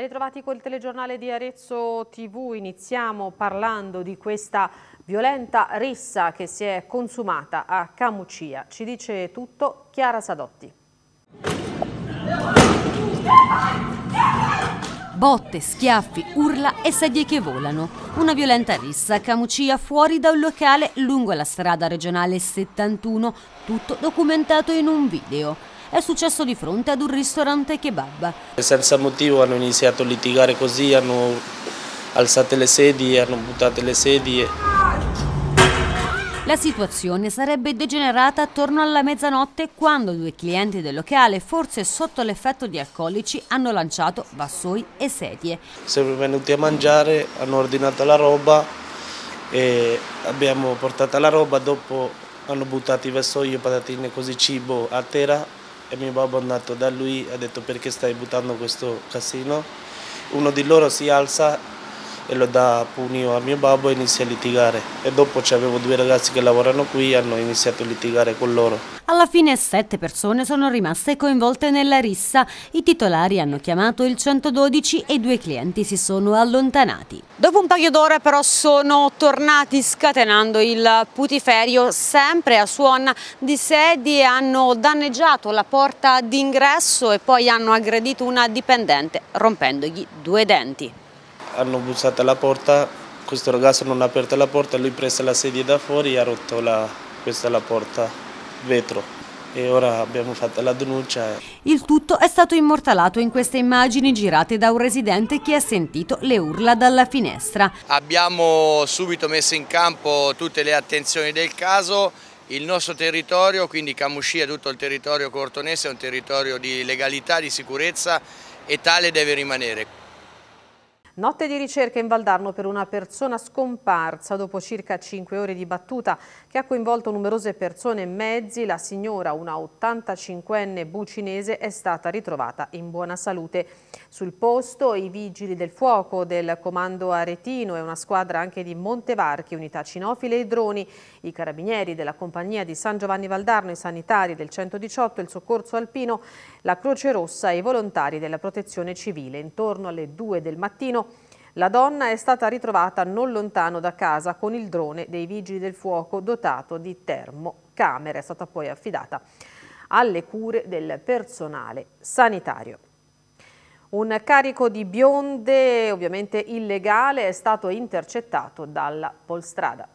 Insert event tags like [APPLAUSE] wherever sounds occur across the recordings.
bene, ritrovati col telegiornale di Arezzo TV, iniziamo parlando di questa violenta rissa che si è consumata a Camucia. Ci dice tutto Chiara Sadotti. Botte, schiaffi, urla e sedie che volano. Una violenta rissa a Camucia fuori da un locale lungo la strada regionale 71, tutto documentato in un video è successo di fronte ad un ristorante kebab. Senza motivo hanno iniziato a litigare così, hanno alzato le sedie, hanno buttato le sedie. La situazione sarebbe degenerata attorno alla mezzanotte quando due clienti del locale, forse sotto l'effetto di alcolici, hanno lanciato vassoi e sedie. Siamo venuti a mangiare, hanno ordinato la roba e abbiamo portato la roba, dopo hanno buttato i vassoi e patatine così cibo a terra e mio babbo è andato da lui e ha detto perché stai buttando questo casino. Uno di loro si alza e l'ho da pugno a mio babbo e inizia a litigare. E dopo avevo due ragazzi che lavorano qui e hanno iniziato a litigare con loro. Alla fine sette persone sono rimaste coinvolte nella rissa. I titolari hanno chiamato il 112 e due clienti si sono allontanati. Dopo un paio d'ore però sono tornati scatenando il putiferio sempre a suon di sedie. Hanno danneggiato la porta d'ingresso e poi hanno aggredito una dipendente rompendogli due denti hanno bussato alla porta, questo ragazzo non ha aperto la porta, lui ha preso la sedia da fuori e ha rotto la, questa la porta vetro e ora abbiamo fatto la denuncia. Il tutto è stato immortalato in queste immagini girate da un residente che ha sentito le urla dalla finestra. Abbiamo subito messo in campo tutte le attenzioni del caso, il nostro territorio, quindi Camuscia, tutto il territorio cortonese è un territorio di legalità, di sicurezza e tale deve rimanere. Notte di ricerca in Valdarno per una persona scomparsa dopo circa 5 ore di battuta che ha coinvolto numerose persone e mezzi, la signora, una 85enne bucinese, è stata ritrovata in buona salute. Sul posto i vigili del fuoco del comando aretino e una squadra anche di Montevarchi, unità cinofile e droni, i carabinieri della compagnia di San Giovanni Valdarno, i sanitari del 118, il soccorso alpino, la Croce Rossa e i volontari della protezione civile. Intorno alle 2 del mattino la donna è stata ritrovata non lontano da casa con il drone dei vigili del fuoco dotato di termocamera. È stata poi affidata alle cure del personale sanitario. Un carico di bionde, ovviamente illegale, è stato intercettato dalla polstrada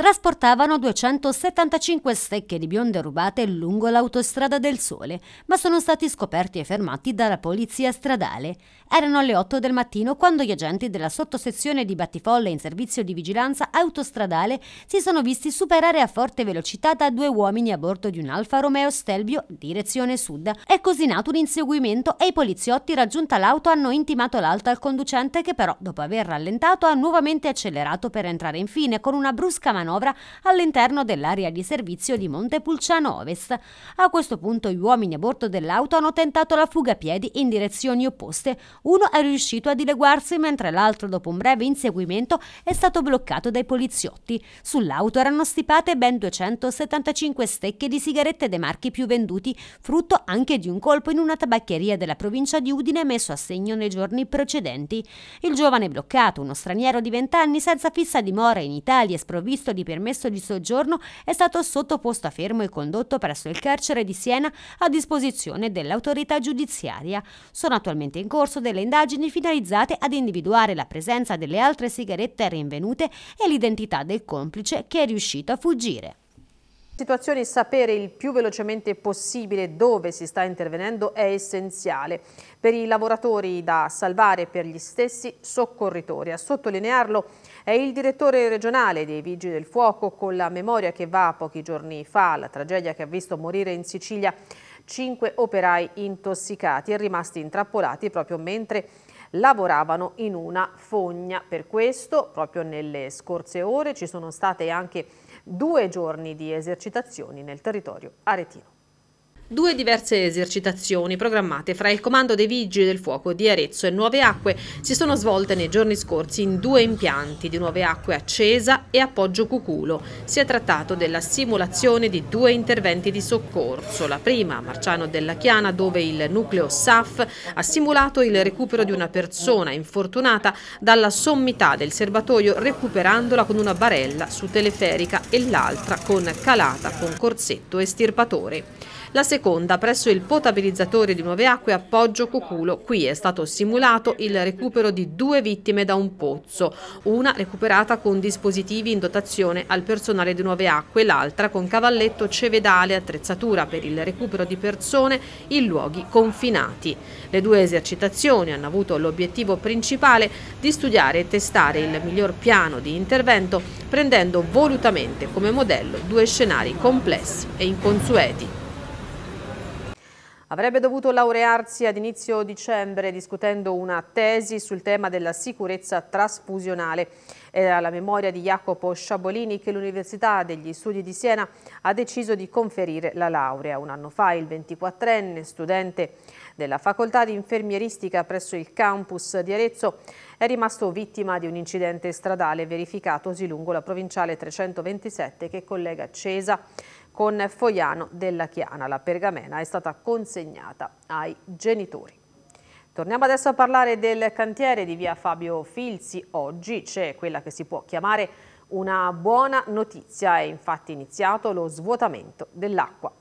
trasportavano 275 stecche di bionde rubate lungo l'autostrada del Sole, ma sono stati scoperti e fermati dalla polizia stradale. Erano le 8 del mattino quando gli agenti della sottosezione di Battifolle in servizio di vigilanza autostradale si sono visti superare a forte velocità da due uomini a bordo di un Alfa Romeo Stelvio direzione sud. È così nato un inseguimento e i poliziotti raggiunta l'auto hanno intimato l'alto al conducente che però dopo aver rallentato ha nuovamente accelerato per entrare in fine con una brusca manovra manovra all'interno dell'area di servizio di Montepulciano Ovest. A questo punto gli uomini a bordo dell'auto hanno tentato la fuga a piedi in direzioni opposte. Uno è riuscito a dileguarsi mentre l'altro dopo un breve inseguimento è stato bloccato dai poliziotti. Sull'auto erano stipate ben 275 stecche di sigarette dei marchi più venduti, frutto anche di un colpo in una tabaccheria della provincia di Udine messo a segno nei giorni precedenti. Il giovane bloccato, uno straniero di 20 anni senza fissa dimora in Italia e sprovvisto di di permesso di soggiorno è stato sottoposto a fermo e condotto presso il carcere di Siena a disposizione dell'autorità giudiziaria. Sono attualmente in corso delle indagini finalizzate ad individuare la presenza delle altre sigarette rinvenute e l'identità del complice che è riuscito a fuggire situazioni sapere il più velocemente possibile dove si sta intervenendo è essenziale per i lavoratori da salvare e per gli stessi soccorritori. A sottolinearlo è il direttore regionale dei Vigili del Fuoco con la memoria che va pochi giorni fa alla tragedia che ha visto morire in Sicilia cinque operai intossicati e rimasti intrappolati proprio mentre lavoravano in una fogna. Per questo, proprio nelle scorse ore, ci sono state anche due giorni di esercitazioni nel territorio aretino due diverse esercitazioni programmate fra il Comando dei Vigili del Fuoco di Arezzo e Nuove Acque si sono svolte nei giorni scorsi in due impianti di Nuove Acque Accesa e Appoggio Cuculo. Si è trattato della simulazione di due interventi di soccorso. La prima a Marciano della Chiana dove il nucleo SAF ha simulato il recupero di una persona infortunata dalla sommità del serbatoio recuperandola con una barella su teleferica e l'altra con calata con corsetto estirpatore la seconda presso il potabilizzatore di Nuove Acque a Poggio Cuculo. Qui è stato simulato il recupero di due vittime da un pozzo, una recuperata con dispositivi in dotazione al personale di Nuove Acque, l'altra con cavalletto cevedale attrezzatura per il recupero di persone in luoghi confinati. Le due esercitazioni hanno avuto l'obiettivo principale di studiare e testare il miglior piano di intervento prendendo volutamente come modello due scenari complessi e inconsueti. Avrebbe dovuto laurearsi ad inizio dicembre discutendo una tesi sul tema della sicurezza trasfusionale. È alla memoria di Jacopo Sciabolini che l'Università degli Studi di Siena ha deciso di conferire la laurea. Un anno fa il 24enne, studente della facoltà di infermieristica presso il campus di Arezzo, è rimasto vittima di un incidente stradale verificatosi lungo la provinciale 327 che collega Cesa con Fogliano della Chiana. La pergamena è stata consegnata ai genitori. Torniamo adesso a parlare del cantiere di via Fabio Filzi. Oggi c'è quella che si può chiamare una buona notizia. È infatti iniziato lo svuotamento dell'acqua.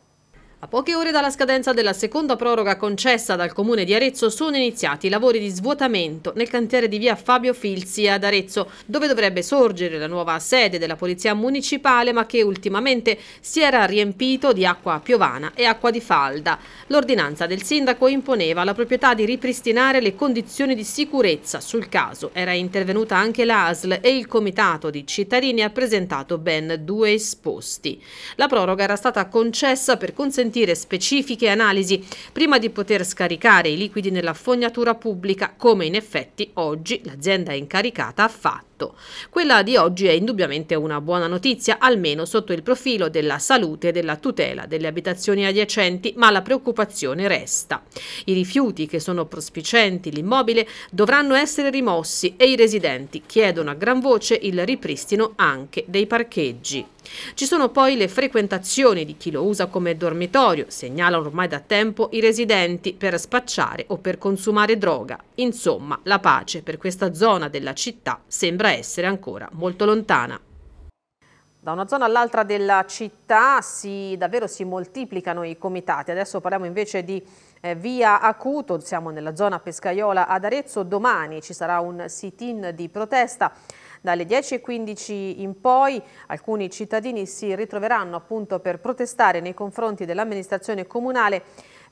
A poche ore dalla scadenza della seconda proroga concessa dal Comune di Arezzo sono iniziati i lavori di svuotamento nel cantiere di via Fabio Filzi ad Arezzo, dove dovrebbe sorgere la nuova sede della Polizia Municipale ma che ultimamente si era riempito di acqua piovana e acqua di falda. L'ordinanza del sindaco imponeva alla proprietà di ripristinare le condizioni di sicurezza sul caso. Era intervenuta anche l'ASL e il Comitato di Cittadini ha presentato ben due esposti. La proroga era stata concessa per consentire consentire specifiche analisi prima di poter scaricare i liquidi nella fognatura pubblica, come in effetti oggi l'azienda incaricata ha fatto fatto. Quella di oggi è indubbiamente una buona notizia, almeno sotto il profilo della salute e della tutela delle abitazioni adiacenti, ma la preoccupazione resta. I rifiuti che sono prospicenti l'immobile dovranno essere rimossi e i residenti chiedono a gran voce il ripristino anche dei parcheggi. Ci sono poi le frequentazioni di chi lo usa come dormitorio, segnalano ormai da tempo i residenti per spacciare o per consumare droga. Insomma, la pace per questa zona della città sembra sembra essere ancora molto lontana. Da una zona all'altra della città si, davvero si moltiplicano i comitati. Adesso parliamo invece di eh, via Acuto, siamo nella zona Pescaiola ad Arezzo. Domani ci sarà un sit-in di protesta. Dalle 10.15 in poi alcuni cittadini si ritroveranno appunto per protestare nei confronti dell'amministrazione comunale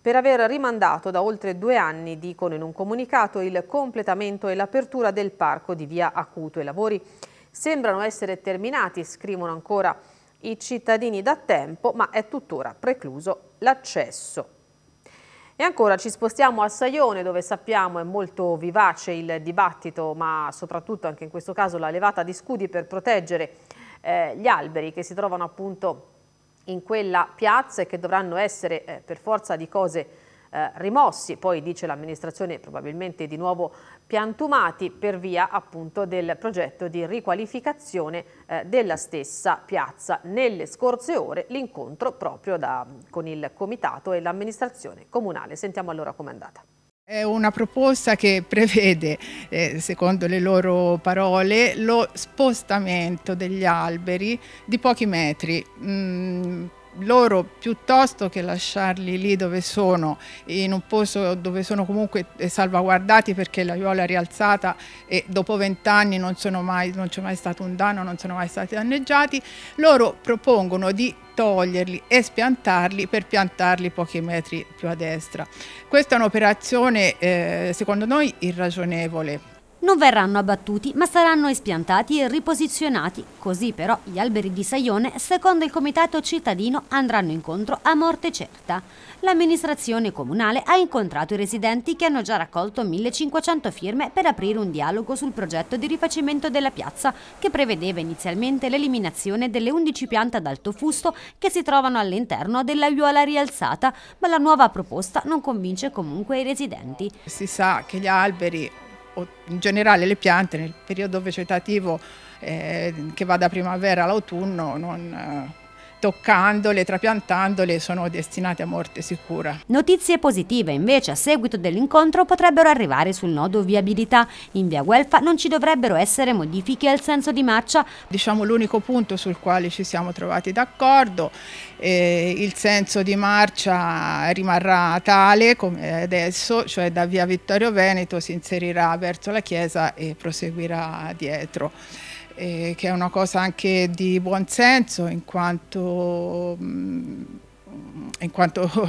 per aver rimandato da oltre due anni, dicono in un comunicato, il completamento e l'apertura del parco di via Acuto. I lavori sembrano essere terminati, scrivono ancora i cittadini da tempo, ma è tuttora precluso l'accesso. E ancora ci spostiamo a Saione dove sappiamo è molto vivace il dibattito ma soprattutto anche in questo caso la levata di scudi per proteggere eh, gli alberi che si trovano appunto in quella piazza e che dovranno essere eh, per forza di cose eh, rimossi, poi dice l'amministrazione probabilmente di nuovo piantumati per via appunto del progetto di riqualificazione eh, della stessa piazza. Nelle scorse ore l'incontro proprio da, con il comitato e l'amministrazione comunale. Sentiamo allora com'è andata. È una proposta che [LAUGHS] prevede, eh, secondo le loro parole, lo spostamento degli alberi di pochi metri. Mm, loro piuttosto che lasciarli lì dove sono, in un posto dove sono comunque eh, salvaguardati perché la viola è rialzata e dopo vent'anni non, non c'è mai stato un danno, non sono mai stati danneggiati, loro propongono di toglierli e spiantarli per piantarli pochi metri più a destra. Questa è un'operazione eh, secondo noi irragionevole non verranno abbattuti ma saranno espiantati e riposizionati, così però gli alberi di Saione, secondo il comitato cittadino, andranno incontro a morte certa. L'amministrazione comunale ha incontrato i residenti che hanno già raccolto 1500 firme per aprire un dialogo sul progetto di rifacimento della piazza che prevedeva inizialmente l'eliminazione delle 11 piante ad alto fusto che si trovano all'interno dell'aiuola rialzata, ma la nuova proposta non convince comunque i residenti. Si sa che gli alberi o in generale le piante nel periodo vegetativo eh, che va da primavera all'autunno non, eh, toccandole, trapiantandole, sono destinate a morte sicura. Notizie positive invece a seguito dell'incontro potrebbero arrivare sul nodo viabilità. In via Guelfa non ci dovrebbero essere modifiche al senso di marcia. Diciamo l'unico punto sul quale ci siamo trovati d'accordo, eh, il senso di marcia rimarrà tale come adesso, cioè da via Vittorio Veneto si inserirà verso la chiesa e proseguirà dietro eh, che è una cosa anche di buonsenso in quanto... Mm, in quanto [LAUGHS]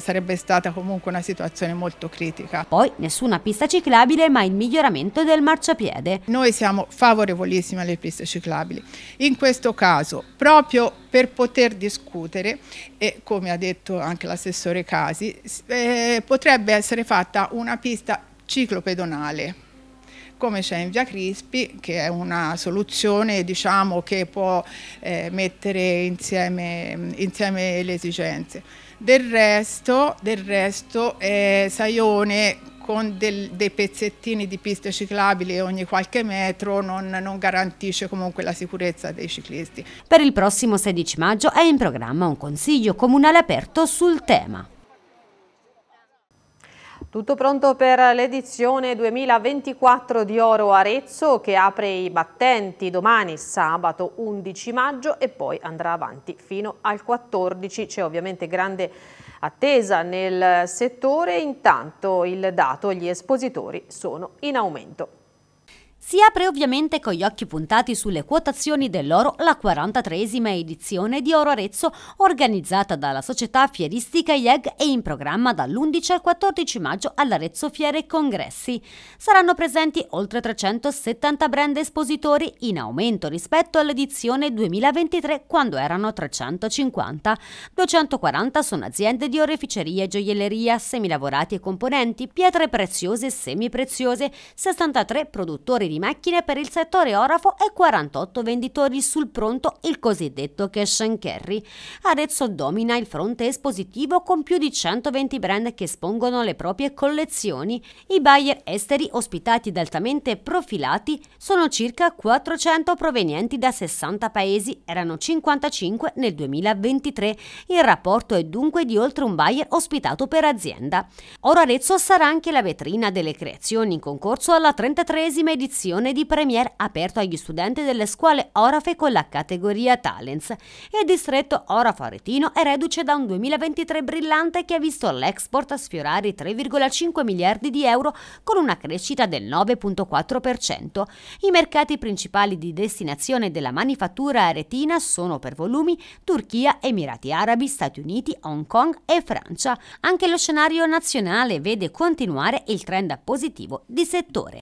sarebbe stata comunque una situazione molto critica. Poi nessuna pista ciclabile ma il miglioramento del marciapiede. Noi siamo favorevolissimi alle piste ciclabili. In questo caso proprio per poter discutere e come ha detto anche l'assessore Casi eh, potrebbe essere fatta una pista ciclopedonale come c'è in via Crispi, che è una soluzione diciamo, che può eh, mettere insieme, insieme, le esigenze. Del resto, del resto eh, Saione con del, dei pezzettini di piste ciclabili ogni qualche metro non, non, garantisce comunque la sicurezza dei ciclisti. Per il prossimo 16 maggio è in programma un consiglio comunale aperto sul tema. Tutto pronto per l'edizione 2024 di Oro Arezzo che apre i battenti domani sabato 11 maggio e poi andrà avanti fino al 14. C'è ovviamente grande attesa nel settore, intanto il dato gli espositori sono in aumento. Si apre ovviamente con gli occhi puntati sulle quotazioni dell'oro la 43esima edizione di Oro Arezzo organizzata dalla società fieristica IEG e in programma dall'11 al 14 maggio all'Arezzo Fiere e Congressi. Saranno presenti oltre 370 brand espositori in aumento rispetto all'edizione 2023 quando erano 350. 240 sono aziende di oreficeria e gioielleria, semilavorati e componenti, pietre preziose e semipreziose, 63 produttori di di macchine per il settore orafo e 48 venditori sul pronto, il cosiddetto cash and carry. Arezzo domina il fronte espositivo con più di 120 brand che espongono le proprie collezioni. I buyer esteri ospitati ed altamente profilati sono circa 400 provenienti da 60 paesi, erano 55 nel 2023. Il rapporto è dunque di oltre un buyer ospitato per azienda. Ora Arezzo sarà anche la vetrina delle creazioni in concorso alla 33esima edizione sessione di premiere aperto agli studenti delle scuole Orafe con la categoria Talents il distretto orafo Aretino è reduce da un 2023 brillante che ha visto l'export sfiorare i 3,5 miliardi di euro con una crescita del 9,4%. I mercati principali di destinazione della manifattura aretina sono per volumi Turchia, Emirati Arabi, Stati Uniti, Hong Kong e Francia. Anche lo scenario nazionale vede continuare il trend positivo di settore.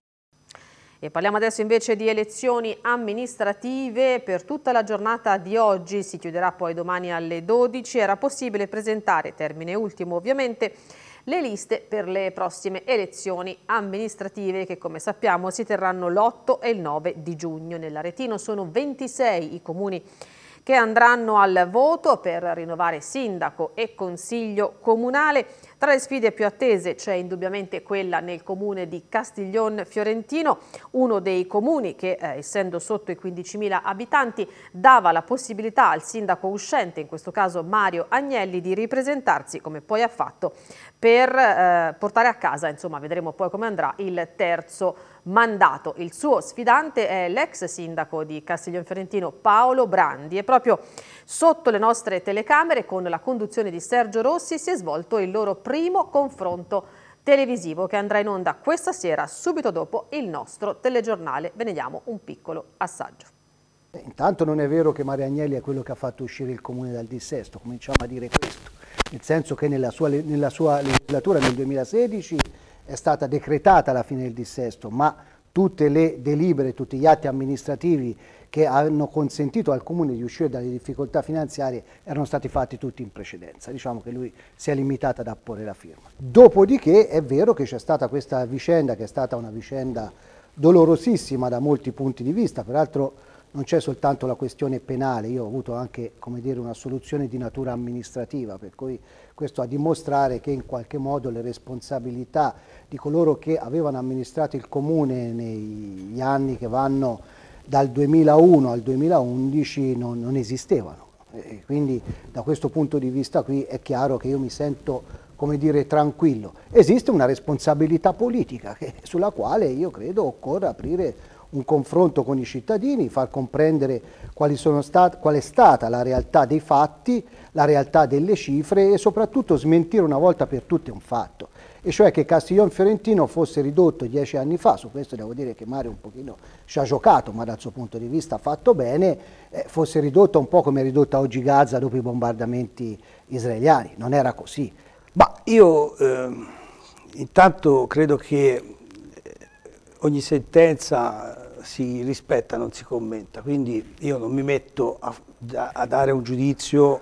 E parliamo adesso invece di elezioni amministrative. Per tutta la giornata di oggi, si chiuderà poi domani alle 12, era possibile presentare, termine ultimo ovviamente, le liste per le prossime elezioni amministrative che come sappiamo si terranno l'8 e il 9 di giugno. Nell'Aretino sono 26 i comuni amministrativi che andranno al voto per rinnovare sindaco e consiglio comunale. Tra le sfide più attese c'è indubbiamente quella nel comune di Castiglion Fiorentino, uno dei comuni che, eh, essendo sotto i 15.000 abitanti, dava la possibilità al sindaco uscente, in questo caso Mario Agnelli, di ripresentarsi, come poi ha fatto, per eh, portare a casa, insomma vedremo poi come andrà, il terzo mandato. Il suo sfidante è l'ex sindaco di Castiglion Fiorentino Paolo Brandi e proprio sotto le nostre telecamere con la conduzione di Sergio Rossi si è svolto il loro primo confronto televisivo che andrà in onda questa sera subito dopo il nostro telegiornale. Ve ne diamo un piccolo assaggio. Intanto non è vero che Mario Agnelli è quello che ha fatto uscire il comune dal dissesto, cominciamo a dire questo, nel senso che nella sua, nella sua legislatura nel 2016 è stata decretata la fine del dissesto, ma tutte le delibere, tutti gli atti amministrativi che hanno consentito al Comune di uscire dalle difficoltà finanziarie erano stati fatti tutti in precedenza. Diciamo che lui si è limitato ad apporre la firma. Dopodiché è vero che c'è stata questa vicenda che è stata una vicenda dolorosissima da molti punti di vista, peraltro non c'è soltanto la questione penale, io ho avuto anche dire, una soluzione di natura amministrativa, per cui questo a dimostrare che in qualche modo le responsabilità di coloro che avevano amministrato il comune negli anni che vanno dal 2001 al 2011 non, non esistevano. E quindi da questo punto di vista qui è chiaro che io mi sento come dire, tranquillo. Esiste una responsabilità politica che, sulla quale io credo occorra aprire un confronto con i cittadini, far comprendere stat- qual è stata la realtà dei fatti, la realtà delle cifre e soprattutto smentire una volta per tutte un fatto, e cioè che Castiglione Fiorentino fosse ridotto dieci anni fa, su questo devo dire che Mario un pochino ci ha giocato, ma dal suo punto di vista ha fatto bene, eh, fosse ridotta un po' come è ridotta oggi Gaza dopo i bombardamenti israeliani, non era così. Ma io eh, intanto credo che ogni sentenza si rispetta, non si commenta, quindi io non mi metto a, a dare un giudizio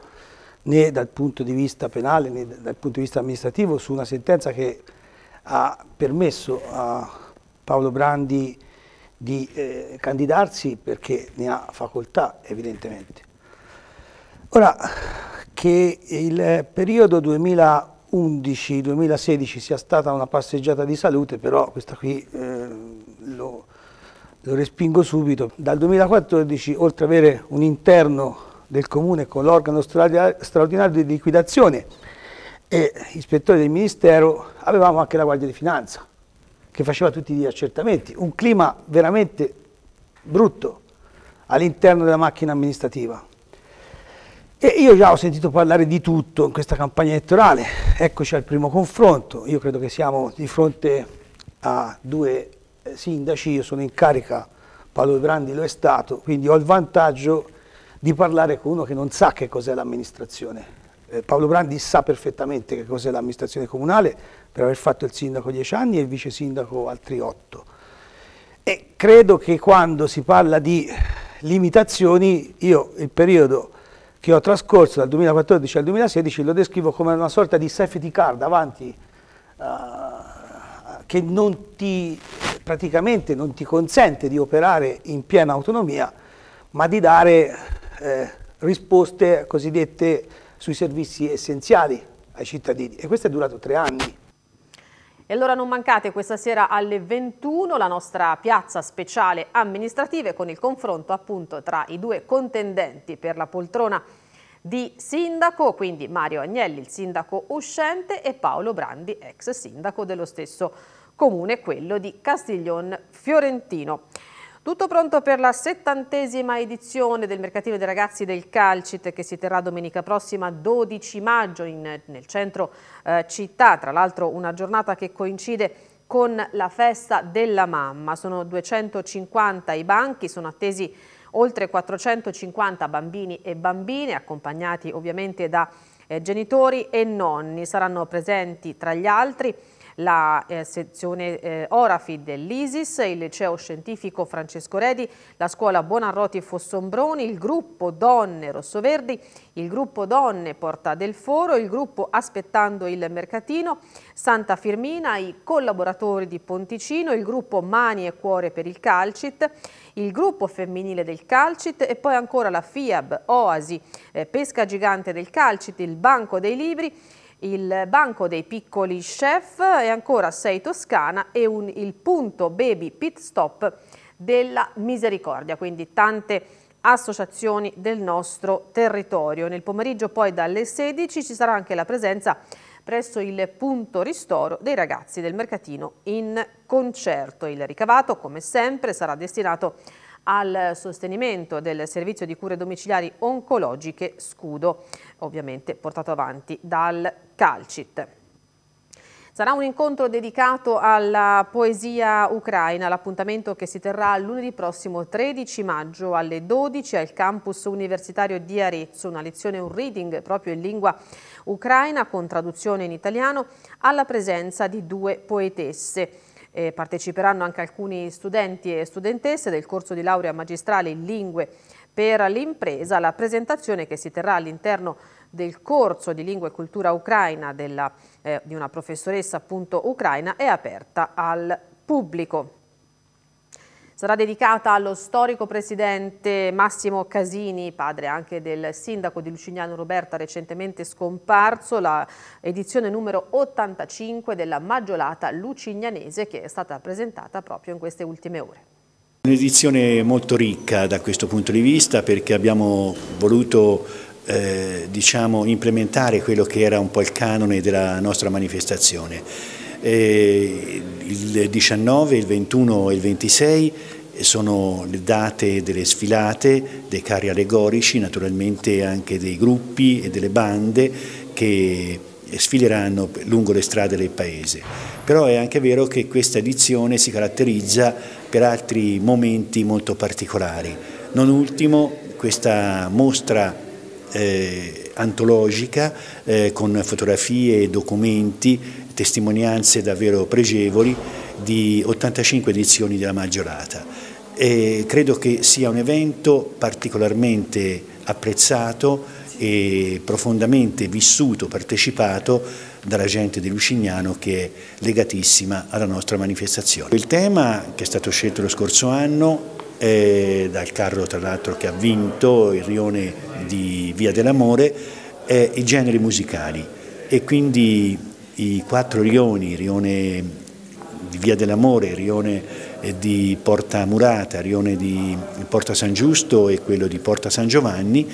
né dal punto di vista penale né dal punto di vista amministrativo su una sentenza che ha permesso a Paolo Brandi di eh, candidarsi perché ne ha facoltà evidentemente. Ora che il periodo 2011-2016 sia stata una passeggiata di salute però questa qui eh, lo, lo respingo subito. Dal 2014, oltre ad avere un interno del comune con l'organo straordinario di liquidazione e ispettore del ministero, avevamo anche la Guardia di Finanza che faceva tutti gli accertamenti. Un clima veramente brutto all'interno della macchina amministrativa. E io già ho sentito parlare di tutto in questa campagna elettorale. Eccoci al primo confronto. Io credo che siamo di fronte a due sindaci, io sono in carica, Paolo Brandi lo è stato, quindi ho il vantaggio di parlare con uno che non sa che cos'è l'amministrazione. Eh, Paolo Brandi sa perfettamente che cos'è l'amministrazione comunale per aver fatto il sindaco dieci anni e il vice sindaco altri otto. E credo che quando si parla di limitazioni, io il periodo che ho trascorso dal 2014 al 2016 lo descrivo come una sorta di safety car davanti uh, che non ti praticamente non ti consente di operare in piena autonomia, ma di dare eh, risposte cosiddette sui servizi essenziali ai cittadini. E questo è durato tre anni. E allora non mancate questa sera alle 21 la nostra piazza speciale amministrative con il confronto appunto tra i due contendenti per la poltrona di sindaco, quindi Mario Agnelli, il sindaco uscente, e Paolo Brandi, ex sindaco dello stesso comune quello di Castiglion Fiorentino. Tutto pronto per la settantesima edizione del mercatino dei ragazzi del Calcit che si terrà domenica prossima 12 maggio in, nel centro eh, città, tra l'altro una giornata che coincide con la festa della mamma. Sono 250 i banchi, sono attesi oltre 450 bambini e bambine, accompagnati ovviamente da eh, genitori e nonni. Saranno presenti tra gli altri la eh, sezione eh, Orafi dell'ISIS, il liceo scientifico Francesco Redi, la scuola Buonarroti Fossombroni, il gruppo Donne Rossoverdi, il gruppo Donne Porta del Foro, il gruppo Aspettando il Mercatino, Santa Firmina, i collaboratori di Ponticino, il gruppo Mani e Cuore per il Calcit, il gruppo femminile del Calcit e poi ancora la FIAB, Oasi, eh, Pesca Gigante del Calcit, il Banco dei Libri, il banco dei piccoli chef e ancora sei Toscana e un, il punto baby pit stop della misericordia, quindi tante associazioni del nostro territorio. Nel pomeriggio poi dalle 16 ci sarà anche la presenza presso il punto ristoro dei ragazzi del mercatino in concerto. Il ricavato, come sempre, sarà destinato a al sostenimento del servizio di cure domiciliari oncologiche Scudo, ovviamente portato avanti dal Calcit. Sarà un incontro dedicato alla poesia ucraina, l'appuntamento che si terrà lunedì prossimo 13 maggio alle 12 al campus universitario di Arezzo, una lezione, un reading proprio in lingua ucraina con traduzione in italiano alla presenza di due poetesse. Eh, parteciperanno anche alcuni studenti e studentesse del corso di laurea magistrale in lingue per l'impresa. La presentazione che si terrà all'interno del corso di lingua e cultura ucraina della, eh, di una professoressa appunto ucraina è aperta al pubblico sarà dedicata allo storico presidente Massimo Casini, padre anche del sindaco di Lucignano Roberta, recentemente scomparso, la edizione numero 85 della Maggiolata Lucignanese che è stata presentata proprio in queste ultime ore. Un'edizione molto ricca da questo punto di vista perché abbiamo voluto eh, diciamo, implementare quello che era un po' il canone della nostra manifestazione eh, il 19, il 21 e il 26 sono le date delle sfilate, dei carri allegorici, naturalmente anche dei gruppi e delle bande che sfileranno lungo le strade del paese. Però è anche vero che questa edizione si caratterizza per altri momenti molto particolari. Non ultimo questa mostra eh, antologica eh, con fotografie e documenti testimonianze davvero pregevoli di 85 edizioni della Maggiorata. E credo che sia un evento particolarmente apprezzato e profondamente vissuto, partecipato dalla gente di Lucignano che è legatissima alla nostra manifestazione. Il tema che è stato scelto lo scorso anno eh, dal carro tra l'altro che ha vinto il rione di Via dell'Amore è i generi musicali e quindi i quattro rioni, rione di Via dell'Amore, rione eh, di Porta Murata, rione di Porta San Giusto e quello di Porta San Giovanni,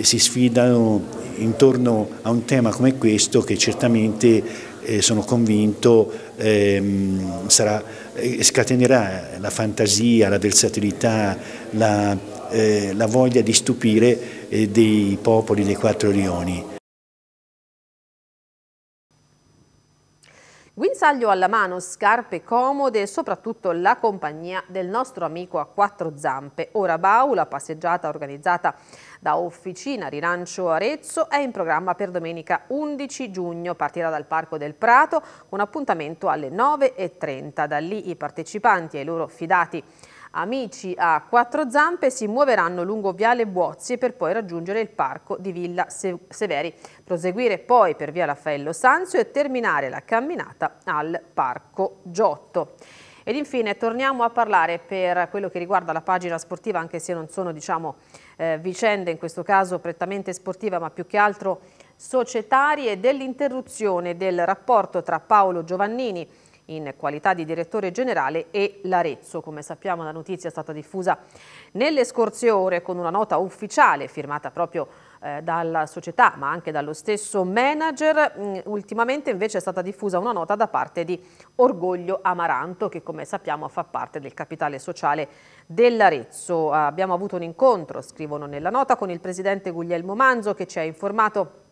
si sfidano intorno a un tema come questo che certamente eh, sono convinto ehm, sarà, eh, scatenerà la fantasia, la versatilità, la, eh, la voglia di stupire eh, dei popoli dei quattro rioni. Guinzaglio alla mano, scarpe comode e soprattutto la compagnia del nostro amico a quattro zampe. Ora Bau, la passeggiata organizzata da Officina Rilancio Arezzo, è in programma per domenica 11 giugno. Partirà dal Parco del Prato con appuntamento alle 9.30. Da lì i partecipanti e i loro fidati Amici a quattro zampe si muoveranno lungo Viale Buozzi per poi raggiungere il parco di Villa Severi, proseguire poi per Via Raffaello Sanzio e terminare la camminata al Parco Giotto. Ed infine torniamo a parlare per quello che riguarda la pagina sportiva, anche se non sono diciamo, eh, vicende in questo caso prettamente sportiva, ma più che altro societarie dell'interruzione del rapporto tra Paolo Giovannini in qualità di direttore generale e l'Arezzo. Come sappiamo la notizia è stata diffusa nelle scorse ore con una nota ufficiale firmata proprio eh, dalla società ma anche dallo stesso manager. Mm, ultimamente invece è stata diffusa una nota da parte di Orgoglio Amaranto che come sappiamo fa parte del capitale sociale dell'Arezzo. Abbiamo avuto un incontro, scrivono nella nota, con il presidente Guglielmo Manzo che ci ha informato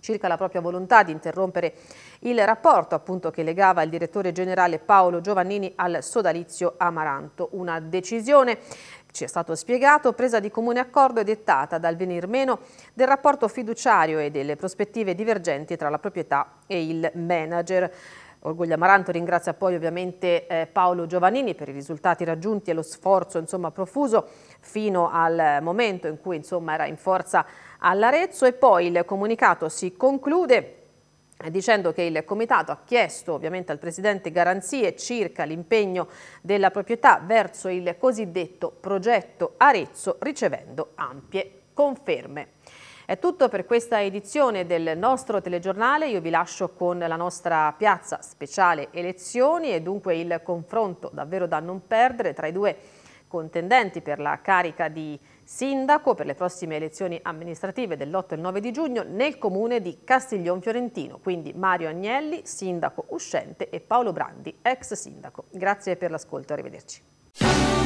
circa la propria volontà di interrompere il rapporto appunto, che legava il direttore generale Paolo Giovannini al sodalizio Amaranto. Una decisione ci è stato spiegato, presa di comune accordo e dettata dal venir meno del rapporto fiduciario e delle prospettive divergenti tra la proprietà e il manager. Orgoglio Amaranto ringrazia poi ovviamente eh, Paolo Giovannini per i risultati raggiunti e lo sforzo insomma, profuso fino al momento in cui insomma, era in forza all'Arezzo e poi il comunicato si conclude dicendo che il Comitato ha chiesto ovviamente al Presidente garanzie circa l'impegno della proprietà verso il cosiddetto progetto Arezzo ricevendo ampie conferme. È tutto per questa edizione del nostro telegiornale, io vi lascio con la nostra piazza speciale elezioni e dunque il confronto davvero da non perdere tra i due contendenti per la carica di sindaco per le prossime elezioni amministrative dell'8 e il 9 di giugno nel comune di Castiglion Fiorentino, quindi Mario Agnelli, sindaco uscente, e Paolo Brandi, ex sindaco. Grazie per l'ascolto, arrivederci.